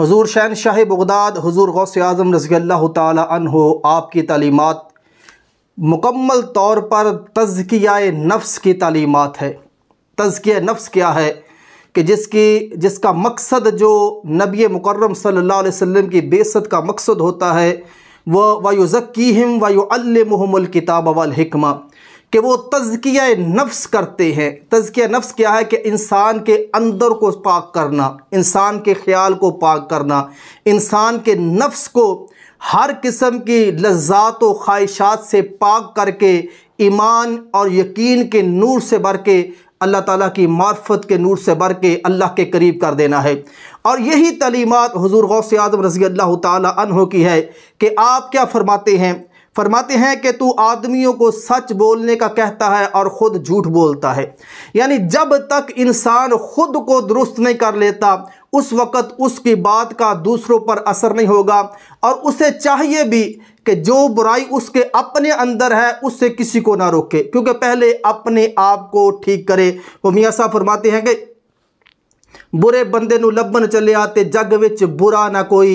हजूर शहन शाह बगदाद हजूर गौस आज़म तन हो आपकी तलीमत मुकम्मल तौर पर तज़किया नफ्स की तलीमत है तज़किया नफ्स क्या है कि जिसकी जिसका मकसद जो नबी मुकर्रम सल्लल्लाहु अलैहि वसल्लम की बेसत का मकसद होता है वह वायुज़क्की हम वायुअलमहमल किताब वल कि वो तजकिया नफ्स करते हैं तजकिया नफ्स क्या है कि इंसान के अंदर को पाक करना इंसान के ख्याल को पाक करना इंसान के नफ्स को हर किस्म की लज्जात व ख्वाहिशात से पाक करके ईमान और यकीन के नूर से भर के अल्लाह ताला की मार्फत के नूर से भर के अल्लाह के करीब कर देना है और यही तलीमत हजूर गौस आजम रजी अल्लाह तह की है कि आप क्या फ़रमाते हैं फरमाते हैं कि तू आदमियों को सच बोलने का कहता है और ख़ुद झूठ बोलता है यानी जब तक इंसान ख़ुद को दुरुस्त नहीं कर लेता उस वक़्त उसकी बात का दूसरों पर असर नहीं होगा और उसे चाहिए भी कि जो बुराई उसके अपने अंदर है उससे किसी को ना रोके क्योंकि पहले अपने आप को ठीक करे वो तो मियाँ साहब फरमाते हैं कि बुरे बंदे नु ਲੱਭਣ ਚੱਲਿਆ ਤੇ जग ਵਿੱਚ बुरा ना कोई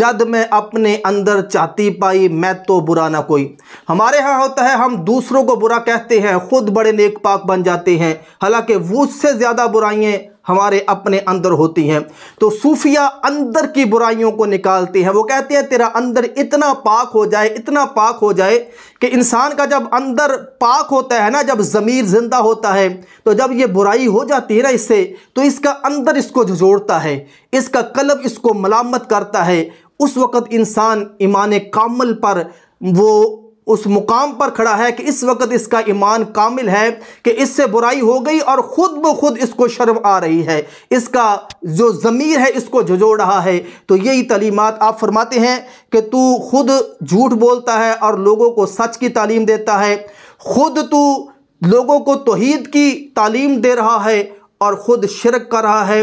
जद मैं अपने अंदर चाहती पाई मैं तो बुरा ना कोई हमारे यहाँ होता है हम दूसरों को बुरा कहते हैं खुद बड़े नेक पाक बन जाते हैं हालांकि उससे ज़्यादा बुराइयाँ हमारे अपने अंदर होती हैं तो सूफिया अंदर की बुराइयों को निकालते हैं वो कहते हैं तेरा अंदर इतना पाक हो जाए इतना पाक हो जाए कि इंसान का जब अंदर पाक होता है ना जब ज़मीर ज़िंदा होता है तो जब ये बुराई हो जाती है ना इससे तो इसका अंदर इसको झजोड़ता है इसका कलब इसको मलामत करता है उस वक़्त इंसान ईमान कामल पर वो उस मुकाम पर खड़ा है कि इस वक्त इसका ईमान कामिल है कि इससे बुराई हो गई और ख़ुद ब खुद इसको शर्म आ रही है इसका जो ज़मीर है इसको झजोड़ रहा है तो यही तलीमत आप फरमाते हैं कि तू खुद झूठ बोलता है और लोगों को सच की तालीम देता है ख़ुद तू लोगों को तोहद की तालीम दे रहा है और ख़ुद शिरक कर रहा है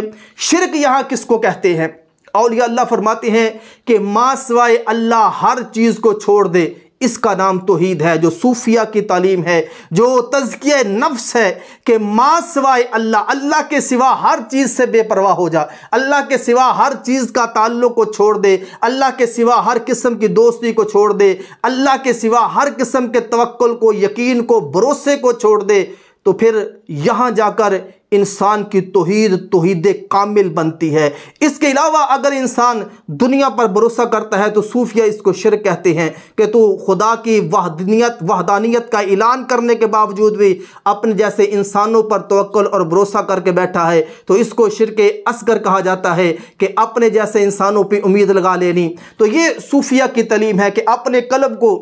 शिरक यहाँ किसको कहते हैं और ये अल्लाह फरमाते हैं कि माँ सवाए अल्लाह हर चीज़ को छोड़ दे इसका नाम हीद है जो सूफिया की तालीम है जो तजकिय नफ्स है कि माँ सिवाय अल्लाह अल्लाह के सिवा हर चीज़ से बेपरवाह हो जा अल्लाह के सिवा हर चीज़ का ताल्लुक को छोड़ दे अल्लाह के सिवा हर किस्म की दोस्ती को छोड़ दे अल्लाह के सिवा हर किस्म के तवक्ल को यकीन को भरोसे को छोड़ दे तो फिर यहाँ जाकर इंसान की तोहद तोहद कामिल बनती है इसके अलावा अगर इंसान दुनिया पर भरोसा करता है तो सूफिया इसको शिर कहते हैं कि तू खुदा की वहदनीत वहदानियत का ऐलान करने के बावजूद भी अपने जैसे इंसानों पर तोल और भरोसा करके बैठा है तो इसको शिर के असगर कहा जाता है कि अपने जैसे इंसानों पर उम्मीद लगा लेनी तो ये सूफिया की तलीम है कि अपने कलब को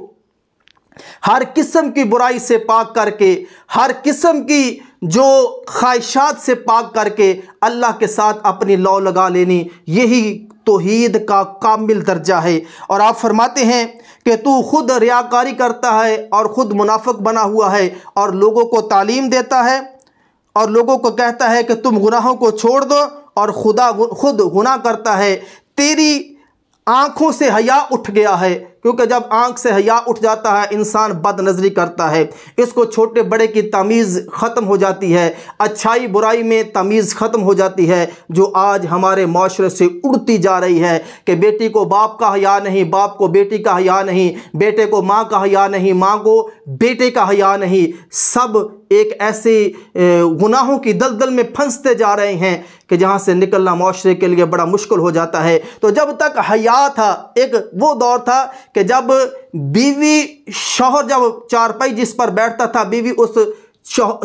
हर किस्म की बुराई से पाक करके हर किस्म की जो ख्वाहिशात से पाक करके अल्लाह के साथ अपनी लौ लगा लेनी यही तोहीद का कामिल दर्जा है और आप फरमाते हैं कि तू खुद रियाकारी करता है और ख़ुद मुनाफक बना हुआ है और लोगों को तालीम देता है और लोगों को कहता है कि तुम गुनाहों को छोड़ दो और खुदा खुद गुनाह करता है तेरी आँखों से हया उठ गया है क्योंकि जब आंख से हया उठ जाता है इंसान बद नजरी करता है इसको छोटे बड़े की तमीज़ ख़त्म हो जाती है अच्छाई बुराई में तमीज़ ख़त्म हो जाती है जो आज हमारे माशरे से उड़ती जा रही है कि बेटी को बाप का हया नहीं बाप को बेटी का हया नहीं बेटे को माँ का हया नहीं माँ को बेटे का हया नहीं सब एक ऐसे गुनाहों की दलदल में फंसते जा रहे हैं कि जहाँ से निकलना माशरे के लिए बड़ा मुश्किल हो जाता है तो जब तक हया था एक वो दौर था कि जब बीवी शोहर जब चारपाई जिस पर बैठता था बीवी उस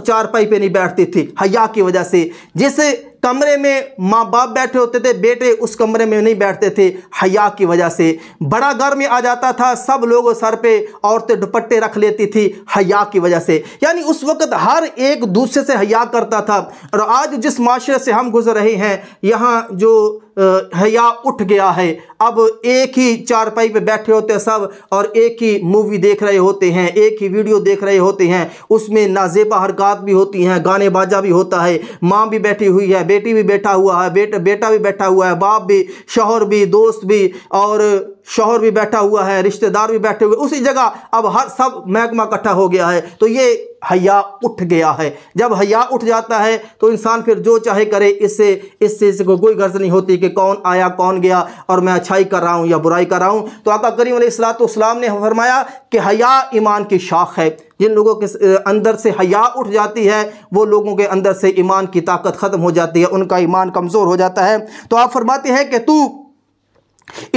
चारपाई पे नहीं बैठती थी हया की वजह से जिस कमरे में माँ बाप बैठे होते थे बेटे उस कमरे में नहीं बैठते थे हया की वजह से बड़ा घर में आ जाता था सब लोग सर पे औरतें दुपट्टे रख लेती थी हया की वजह से यानी उस वक्त हर एक दूसरे से हया करता था और आज जिस माशरे से हम गुजर रहे हैं यहाँ जो है या उठ गया है अब एक ही चारपाई पे बैठे होते हैं सब और एक ही मूवी देख रहे होते हैं एक ही वीडियो देख रहे होते हैं उसमें नाजेबा हरकत भी होती हैं गाने बाजा भी होता है माँ भी बैठी हुई है बेटी भी बैठा हुआ है बेट, बेटा भी बैठा हुआ है बाप भी शोहर भी दोस्त भी और शोहर भी बैठा हुआ है रिश्तेदार भी बैठे हुए उसी जगह अब हर सब महकमा इकट्ठा हो गया है तो ये हया उठ गया है जब हया उठ जाता है तो इंसान फिर जो चाहे करे इससे इस चीज़ को कोई गर्ज नहीं होती कि कौन आया कौन गया और मैं अच्छाई कर रहा हूँ या बुराई कर रहा हूँ तो आका करीम सलाम ने फरमाया कि हया ईमान की शाख है जिन लोगों के अंदर से हया उठ जाती है वो लोगों के अंदर से ईमान की ताकत ख़त्म हो जाती है उनका ईमान कमज़ोर हो जाता है तो आप फरमाते हैं कि तू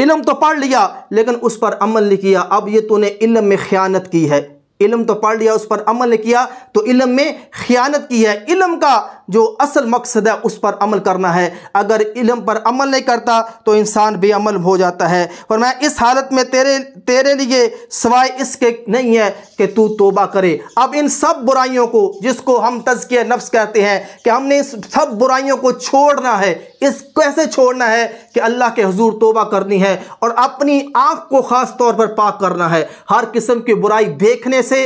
इलम तो पढ़ लिया लेकिन उस पर अमल नहीं किया अब ये तूने इलम में ख्यानत की है इलम तो पढ़ लिया उस पर अमल नहीं किया तो इलम में ख़यानत की है इलम का जो असल मकसद है उस पर अमल करना है अगर इलम पर अमल नहीं करता तो इंसान बेअमल हो जाता है और मैं इस हालत में तेरे तेरे लिए सवाए इसके नहीं है कि तू तोबा करे अब इन सब बुराइयों को जिसको हम तजकिया नफ्स कहते हैं कि हमने इस सब बुराइयों को छोड़ना है इस कैसे छोड़ना है कि अल्लाह के हजूर तोबा करनी है और अपनी आँख को ख़ास तौर पर पाक करना है हर किस्म की बुराई देखने से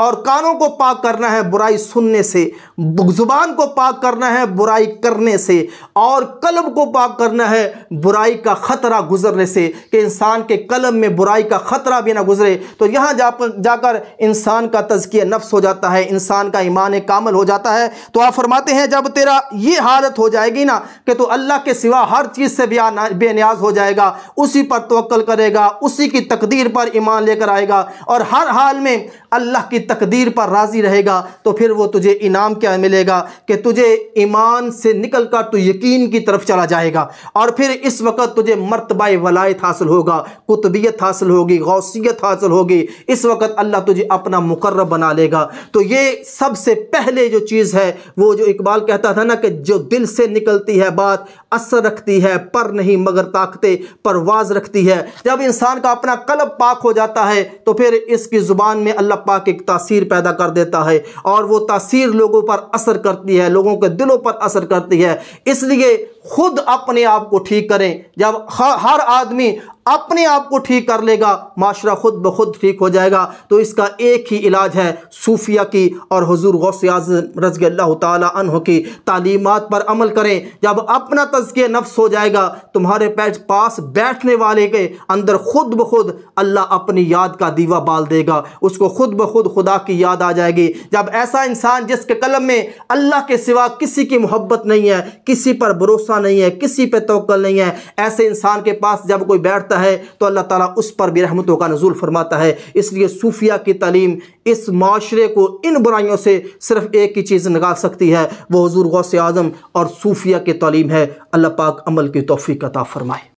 और कानों को पाक करना है बुराई सुनने से जुबान को पाक करना है बुराई करने से और कलम को पाक करना है बुराई का ख़तरा गुजरने से कि इंसान के कलम में बुराई का ख़तरा भी ना गुजरे तो यहाँ जा जाकर इंसान का तजकिया नफ्स हो जाता है इंसान का ईमान कामल हो जाता है तो आप फरमाते हैं जब तेरा ये हालत हो जाएगी ना कि तो अल्लाह के सिवा हर चीज़ से बेनियाज हो जाएगा उसी पर तोल करेगा उसी की तकदीर पर ईमान लेकर आएगा और हर हाल में अल्लाह की तकदीर पर राज़ी रहेगा तो फिर वो तुझे इनाम क्या मिलेगा कि तुझे ईमान से निकल कर तू यकीन की तरफ चला जाएगा और फिर इस वक्त तुझे मरतबा वलायत हासिल होगा कुतबियत हासिल होगी गौसियत हासिल होगी इस वक्त अल्लाह तुझे अपना मुकर्र बना लेगा तो ये सबसे पहले जो चीज़ है वो जो इकबाल कहता था ना कि जो दिल से निकलती है बात असर रखती है पर नहीं मगर ताकते परवाज रखती है जब इंसान का अपना कलब पाक हो जाता है तो फिर इसकी ज़ुबान में अल्लाह पाक के एक तासीर पैदा कर देता है और वो तासीर लोगों पर असर करती है लोगों के दिलों पर असर करती है इसलिए खुद अपने आप को ठीक करें जब हर आदमी अपने आप को ठीक कर लेगा माशरा खुद ब खुद ठीक हो जाएगा तो इसका एक ही इलाज है सूफिया की और हजूर गौस रजग अल्लाह तह की तालीमत पर अमल करें जब अपना तजकिय नफ्स हो जाएगा तुम्हारे पैर पास बैठने वाले के अंदर खुद ब खुद अल्लाह अपनी याद का दीवा बाल देगा उसको खुद ब खुद खुदा की याद आ जाएगी जब ऐसा इंसान जिसके कलम में अल्लाह के सिवा किसी की मोहब्बत नहीं है किसी पर भरोसा नहीं है किसी पर तोकल नहीं है ऐसे इंसान के पास जब कोई बैठ रखता है तो अल्लाह ताला उस पर भी रहमतों का नजूल फरमाता है इसलिए सूफिया की तालीम इस माशरे को इन बुराइयों से सिर्फ एक ही चीज़ निकाल सकती है वह हजूर से आज़म और सूफिया की तालीम है अल्लाह पाक अमल की तोफ़ी कता फरमाए